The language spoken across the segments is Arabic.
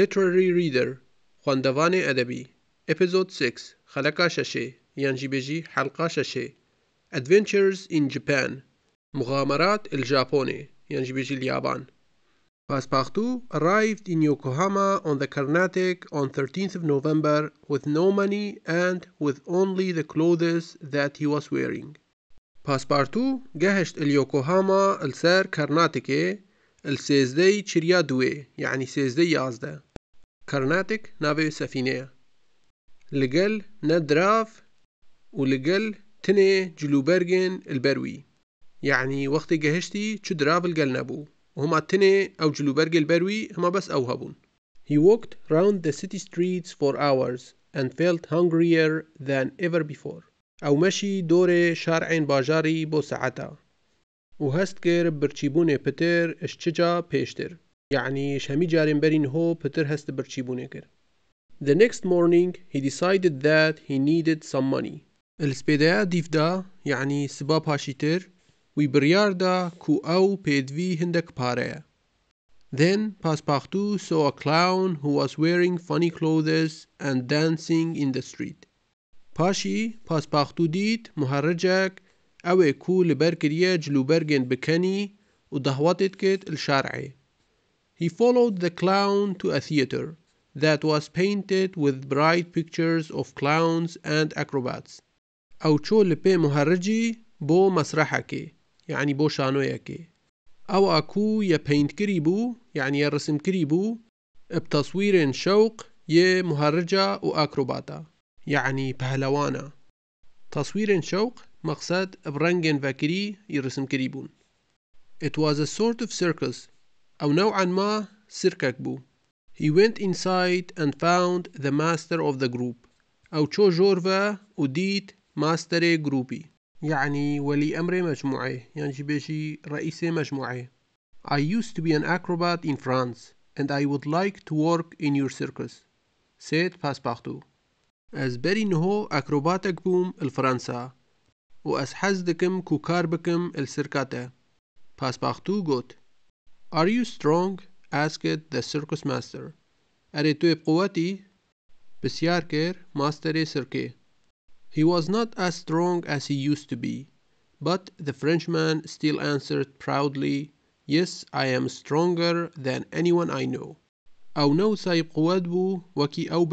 Literary Reader Xwendevane ادبی, Episode 6 Xeleka ششه, yan jî bêjî Adventures in Japan مغامرات il Japonê yan jî Passepartout arrived in Yokohama on the Carnatic on 13th of November with no money and with only the clothes that he was wearing. Passepartout gehişt el Yokohama el ser Carnatic السيزدي چریا دوي يعني سيزدي يازده كارناتك ناوێ سەفینەیە لقل ندراف ولقل تني تنێ جلوبەرگێن البەروی یعنی وەختی گەهشتی چ دراڤ لەگەل نەبوو وهما تني او جلوبەرگ البەروی هەما بەس ئەو هەبوون He walked round the city streets for hours and felt hungrier than ever before. أو مشي دور شارعين باجاري بو ساعتا و هەست کرد بچیبوونێ پتر شجا پێشتر یعنی شەمی جارێن بەرین هۆ پتر هەست بچیبوونێ کرد The next morning he decided that he needed some money. السبيدايا ديفدا يعني سبا باشيتر وي برياردا كو او بيدفي هندك باريا. Then Passepartout saw a clown who was wearing funny clothes and dancing in the street. Pashi Passepartout دید محرجك او کو لەبەر کردیە جلوبەرگێن بکەنی و دهواتت کرد الشارعێ He followed the clown to a theater that was painted with bright pictures of clowns and acrobats او چو لە پێ مهرجی بۆ مەسرحەکێ یعنی بۆ شانۆیەکێ ئەو ئاکو یە پەینتکری بوو یعنی یە ڕسمکری بوو بتەسویرێن شەوق یێ مهرجە و ئاکرۆباتە یعنی پەهلەوانە تەسویرێن شەوق مقصد برنجن فاكري يرسم كريبون It was a sort of circus أو نوعا ما سيرككبو He went inside and found the master of the group أو تشو جورفا وديت ماستر جروبي يعني ولي أمر مجموعة يعني جي بشي رئيس مجموعة I used to be an acrobat in France and I would like to work in your circus said Passepartout از بری نهو اکروباتک بوم الفرنسا و ez hez dikim ku kar bikim li sirketê." Paspartu got: "Are you strong?" asked the circus master. Are tu yê qewetî?" Bisyar kir masterê He was not as strong as he used to be, but the Frenchman still answered proudly: "Yes, I am stronger than anyone I know." او نوسا يبقى واد بو وكي او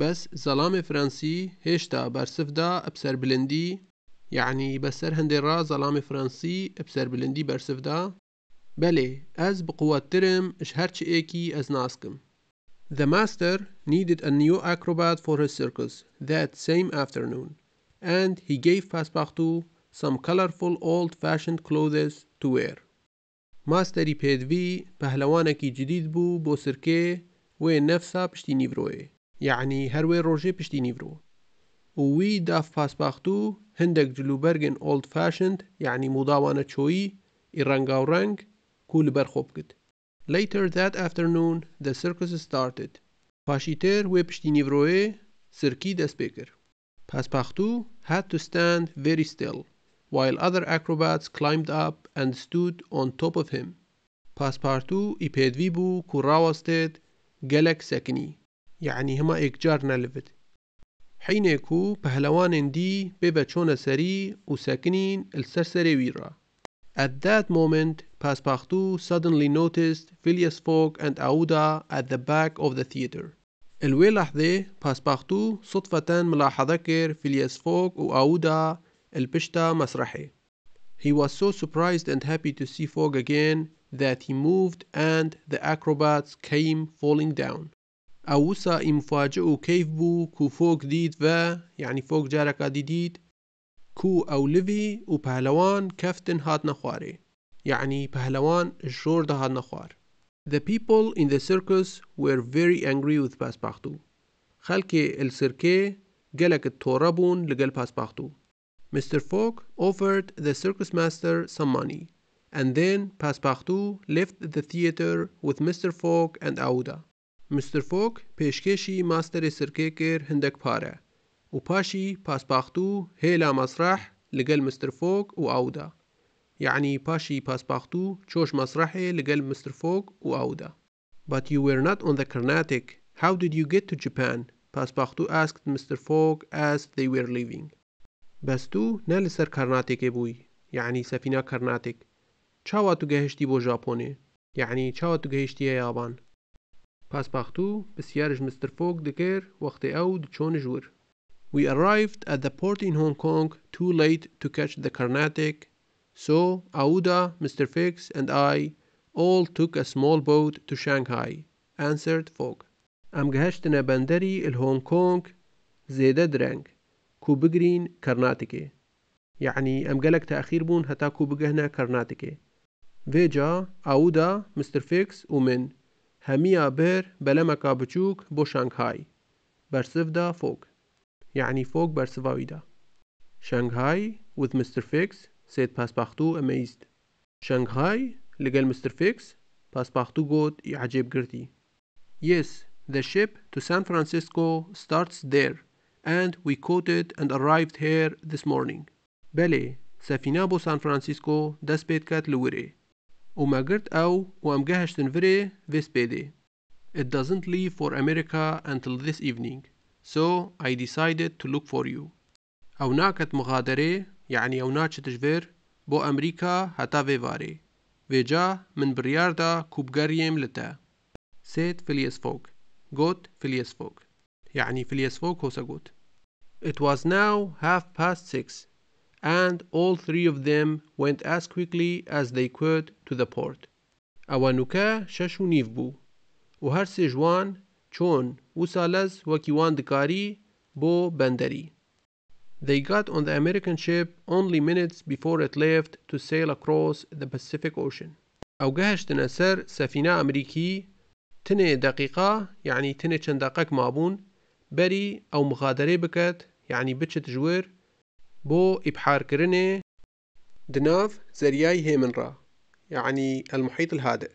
بس بەس زەڵامی فەرەنسی هێشتا بسر ئەپسەربلندی یعنی يعني بەسەر هەندێک ڕا زەڵامی فەرەنسی ئەپسەربلندی بەرسفدا بەلێ ئەس بقوەتترم ش ايكي از ناسكم The master needed a new acrobat for his circus that same afternoon, and he gave Passepartout some colorful old-fashioned clothes to wear. ماستری پیدوی پهلوانکی جدید بو بو سرکه و نەفسا پشتی نیڤۆیە. یعنی هەروێ ڕۆژێ پشتی نیڤۆ وی داف پاسباخت و هەندێک جلوبەرگن ئۆلد فاشند یعنی موداوانە چۆیی ئی ڕەنگاوڕەنگ کو لەبەر خۆ بکرد Later that afternoon the circus started پاشیتر وێ پشتی نیڤۆیە سرکی دەست پێ کرد پاسپاختوو had to stand very still while other acrobats climbed up and stood on top of him پاسپارتوو ئیپێدوی بوو کوڕاوەستێت گەلێک سەکنی يعني هما اكجار نلفد حين كو پهلوان دي ببا چون سري وساكنين السرسري ويرا At that moment, Passepartout suddenly noticed Phileas Fogg and Aouda at the back of the theater. الوي لحظة Passepartout صدفة ملاحظة كير Fogg و Aouda البشتا مسرحي. He was so surprised and happy to see Fogg again that he moved and the acrobats came falling down. ئەوسا ئیمفاجە و کەیف بوو کو فۆک دیت بە یعنی فۆک جارەکە دیدیت کو ئەولوی و پەهلەوان کەفتن هات نەخوارێ یعنی يعني پەهلەوان شۆر دەهات نەخوار The people in the circus were very angry with Passepartout. خەڵکی السرکێ گەلەکت تۆڕە بوون لەگەل پاسپاختوو. Mr. Fogg offered the circus master some money, and then Passepartout left the theater with Mr. Fogg and Aouda. مستر فوگ ماستر سرکه کر هندک پاره. و پاشی پاسپاختوو هیلا مسرح مەسرح لەگەل مستر فوک و آودا. یعنی پاشی پاسپاختوو چوش مسرحه لگل مستر فوک و آودا. But you were not on the Carnatic. How did you get to Japan? پاسپاختو asked Mr. Fogg as they were leaving. بس تو نه لسر کارناتێکێ بوی. یعنی سفینه کارناتێک چاوا تو گهشتی بۆ ژاپۆنێ یعنی چاوا تو گهشتی یابان Passepartout بسيارج مستر فوق دكير وقت او دچون جور We arrived at the port in Hong Kong too late to catch the Carnatic, so Aouda, Mr. Fix, and I all took a small boat to Shanghai, answered Fogg. ام گهشتنا بندري الهونغ كونغ زيادة درنگ كو بگرين كرناتيكي يعني ام گلك تأخير بون حتى كو بگهنا كرناتيكي فيجا أودا مستر فيكس ومن هەمیە بر بەلەمەکە بچووک بو شانگهای بەرسفدا فوق یعنی فۆک بەرسڤاویدا شانگهای with Mr. Fix سيد باسباختو amazed شانغهاي لقل Mr. Fix باسباختو قوت يعجب قرتي Yes, the ship to San Francisco starts there and we caught it and arrived here this morning بله سفينة بو سان فرانسيسكو دست بيت كات لوري وما قرت او وام جهش تنفري فيس بيدي. It doesn't leave for America until this evening. So I decided to look for you. أو ناكت مغادرة يعني أو ناكت تجفر بو أمريكا هتا فيفاري ويجا من برياردا كوبغاريم لتا سيد فيليس فوق جوت فيليس فوق يعني فيليس فوق هو سجوت It was now half past six and all three of them went as quickly as they could to the پورت ئەوانووکە شەش و نیو بوو و هەر سێ ژوان چۆن وسا لەز وەکیوان دکاری بۆ بەندەری They got on the American ship only minutes before it left to sail across the Pacific Ocean. ئەو گەهشتنە سەر سەفینە ئەمریکی تنێ دقیقا یعنی تنێ چەند دقەک مابوون بەری ئەو مخادرەی بکات یعنی بچت ژوێر بۆ ئیبحارکردنێ دناو زەریای هێمنرا يعني المحيط الهادئ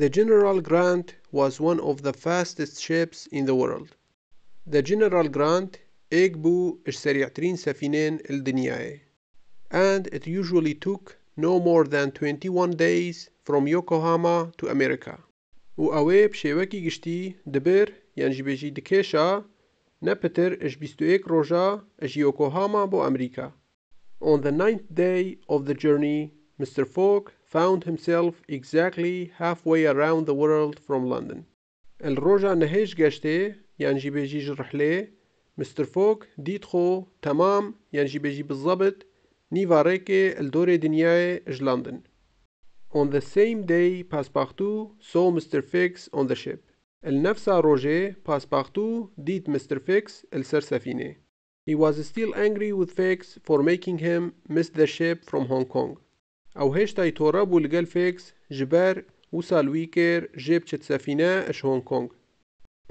The General Grant was one of the fastest ships in the world. The General Grant إيك بو إش سريعترين سفينين الدنياي. And it usually took no more than 21 days from Yokohama to America. و أوي بشيوكي قشتي دبر يعني بيجي دكيشا On the ninth day of the journey, Mr. Fogg found himself exactly halfway around the world from London. El roja nehej geshte, yan jibeji jrhle, Mr. Fogg dit kho tamam yan jibeji bizabit, ni vareke el dore dinyaye ish London. On the same day, Passepartout saw Mr. Fix on the ship. النفسة روجيه Passepartout did Mr. Fix السرسفينة. He was still angry with Fix for making him miss the ship from Hong Kong. أو هشتا يتورب ولقال فيكس جبار وصل ويكر جبت سفينة اش هونغ كونغ.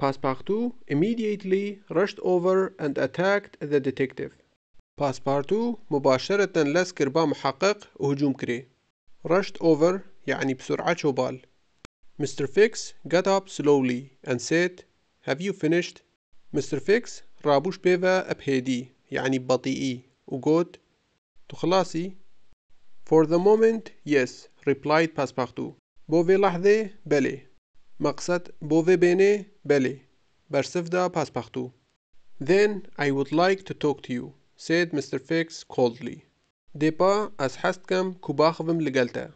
Passepartout immediately rushed over and attacked the detective. باسبارتو مباشرة لسكر با محقق وهجوم كري. rushed over يعني بسرعة شوبال. Mr. Fix got up slowly and said Have you finished? Mr. Fix رابوش بيفا بهيدي يعني بطيئي وقود تخلصي For the moment, yes, replied Passepartout. بوفي لحظة بلي مقصد بوفي بيني بلي برسفدا Passepartout. Then I would like to talk to you, said Mr. Fix coldly. ديبا از حستكم كوباخفم لقلتا.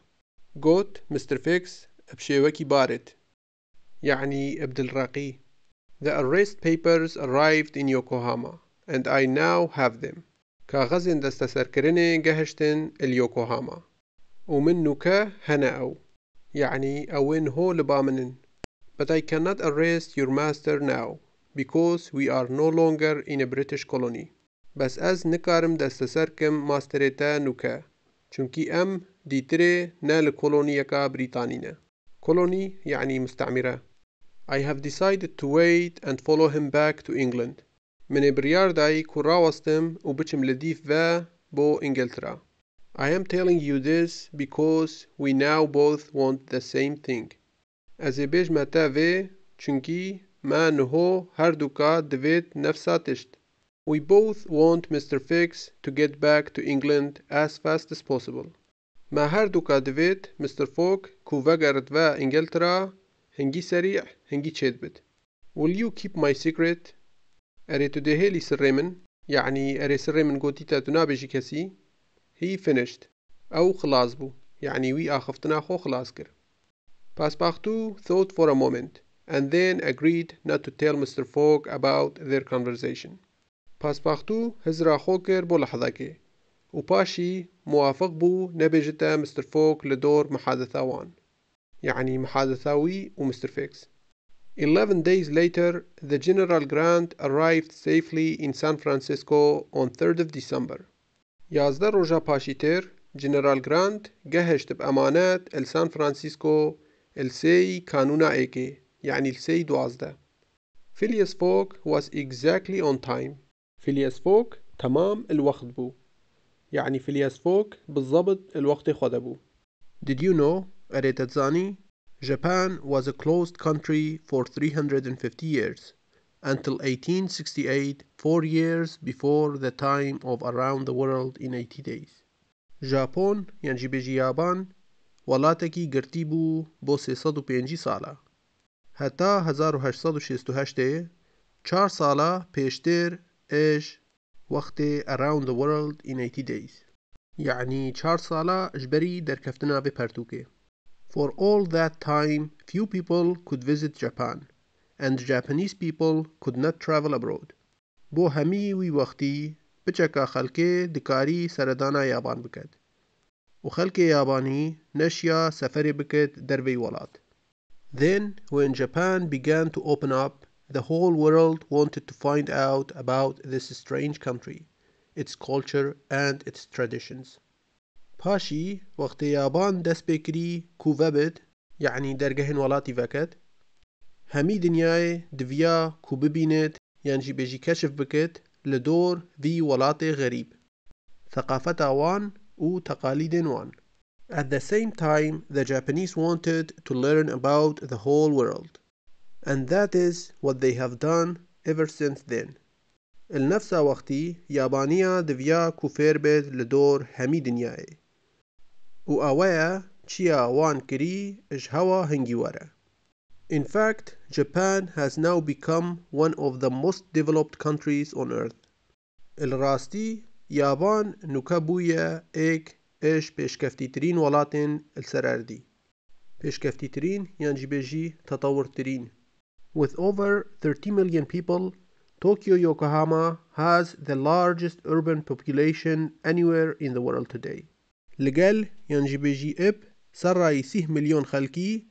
Got Mr. Fix بشێوەکی بارت يعني عبدلڕقی The arrest papers arrived in Yokohama and I now have them. کاغەزێن دەستەسەرکردنێ گەهشتن ئەلیۆکۆهاما و من نوکە هەنە ئەو يعني ئەوێن هو لبامنن but I cannot arrest your master now because we are no longer in a British colony بس أز نكارم دەستەسەرکەم ماستريتا نوكا چونكي أم دیترێ نە لە کۆلۆنیەکە بریتانینە colony يعني مستعمرة I have decided to wait and follow him back to England من بريارداي كراوستم وبتشم لديف با بو إنجلترا I am telling you this because we now both want the same thing از بيج متا تافي چنكي ما نهو هر دوكا دويت نفسا تشت We both want Mr. Fix to get back to England as fast as possible. هر هاردوكا دفيت مستر فوك كوفاجر دفا انجلترا هنجي سريع هنجي بد will you keep my secret أري تدهيلي سريمن يعني أري سريمن قوتيتا تنابجي كسي هي finished أو خلاص بو يعني وي آخفتنا خو خلاص پاس Passepartout thought for a moment and then agreed not to tell Mr. Fogg about their conversation. باختو هزرا خو کر بو لحظة که وباشي موافق بو نبجتا مستر فوك لدور محادثاوان يعني محادثاوي ومستر فيكس Eleven days later, the General Grant arrived safely in San Francisco on 3rd of December. یازده روژا تير جنرال گرانت گهشت بأمانات السان فرانسیسکو السي كانونا ايكي يعني السي دوازده فيليس فوك was exactly on time فيليس فوك تمام الوقت بو يعني في الياس فوك بالضبط الوقت خدبو Did you know قريت تزاني Japan was a closed country for 350 years until 1868 four years before the time of around the world in 80 days ژاپۆن یانجی بێژی یابان وڵاتێکی گرتی بوو بۆ 350 سالة حتى 1868 چار سالة پێشتر ئێش around the world in 80 days. يعني چهار سالا اجبري در كفتنا بپرتوكي. For all that time, few people could visit Japan, and Japanese people could not travel abroad. بو همي وي وقتي بچكا خلقه دكاري سردانا يابان بكت. وخلق ياباني نشيا سفر بكت در وي Then, when Japan began to open up, the whole world wanted to find out about this strange country, its culture and its traditions. باشي وقت يابان دس بكري كوفبت يعني درجهن ولاتي فكت همي دنياي دفيا كوببينت ينجي بيجي كشف بكت لدور ذي ولاتي غریب، ثقافت آوان و تقالید وان At the same time, the Japanese wanted to learn about the whole world. and that is what they have done ever since then لنفسها وقتی یابانیا دویا کوفر بید لدور همی دنیای و اویا چیا وان کری اش هوا هنگی وره In fact, Japan has now become one of the most developed countries on earth. الراستي يابان نكبويا ايك ايش بيشكفتيترين ولاتن السراردي بيشكفتيترين ينجي بيجي تطورترين With over 30 million people, Tokyo Yokohama has the largest urban population anywhere in the world today. لقال ينجبجي إب سرع يسيه مليون خلقي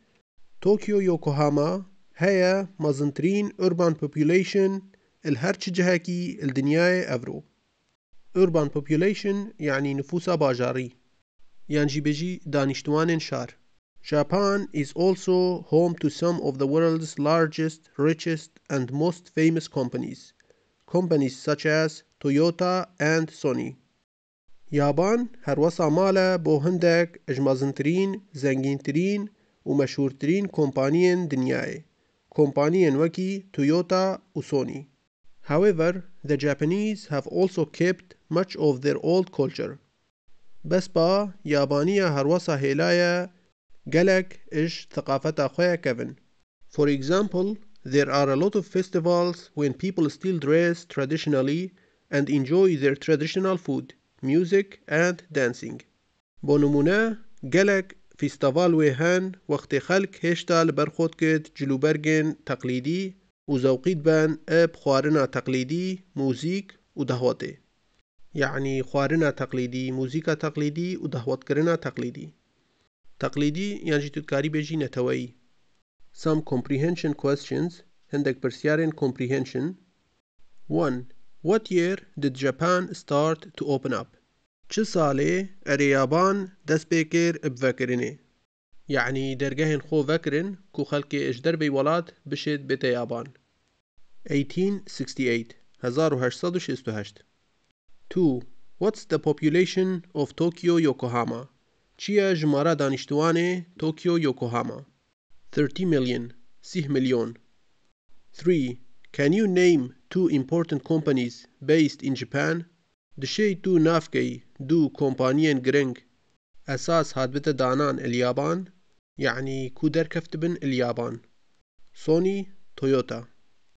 طوكيو يوكوهاما هي مازنترين urban population الهرش جهكي الدنيا أفرو urban population يعني نفوسا باجاري ينجبجي دانشتوان شار Japan is also home to some of the world's largest, richest, and most famous companies, companies such as Toyota and Sony. يابان هروسة عمالة بوهندك اجمازنترين زنجينترين ومشهورترين كومبانيين دنياي كومبانيين وكي تويوتا وسوني However, the Japanese have also kept much of their old culture. بس با يابانية هروسة هلاية gelek ish thaqafeta khoya kevin. For example, there are a lot of festivals when people still dress traditionally and enjoy their traditional food, music and dancing. بنمونه گلک فيستافال وهان وقت خلق هشتا لبرخود كت جلوبرجن تقليدي وزوقيت بان اب خوارنا تقليدي موزيك ودهواتي يعني خوارنا تقليدي موزيكا تقليدي ودهوات كرنا تقليدي تەقلیدی یانجی تودکاری نتوي Some comprehension questions هندك برسيارين comprehension 1. What year did Japan start to open up? چه ساڵێ اريابان دەست پێکرد بڤەکردێ يعني درگهن خو ڤەکردن كو خەڵکی اجدر بي وڵات بشێت بێتە یابان 1868 1868 2. What's the population of Tokyo Yokohama? چیه ژمارە دانشتوانه توکیو یوکوهاما؟ 30 میلیون، 30 میلیون. 3 Can you name two important companies based in Japan? دشەی تو نفکی دو کمپانیین گرنگ اساس هاتبتە دانان الیابان یعنی کودر دەرکەفت بن ئەلیابان سونی، تویوتا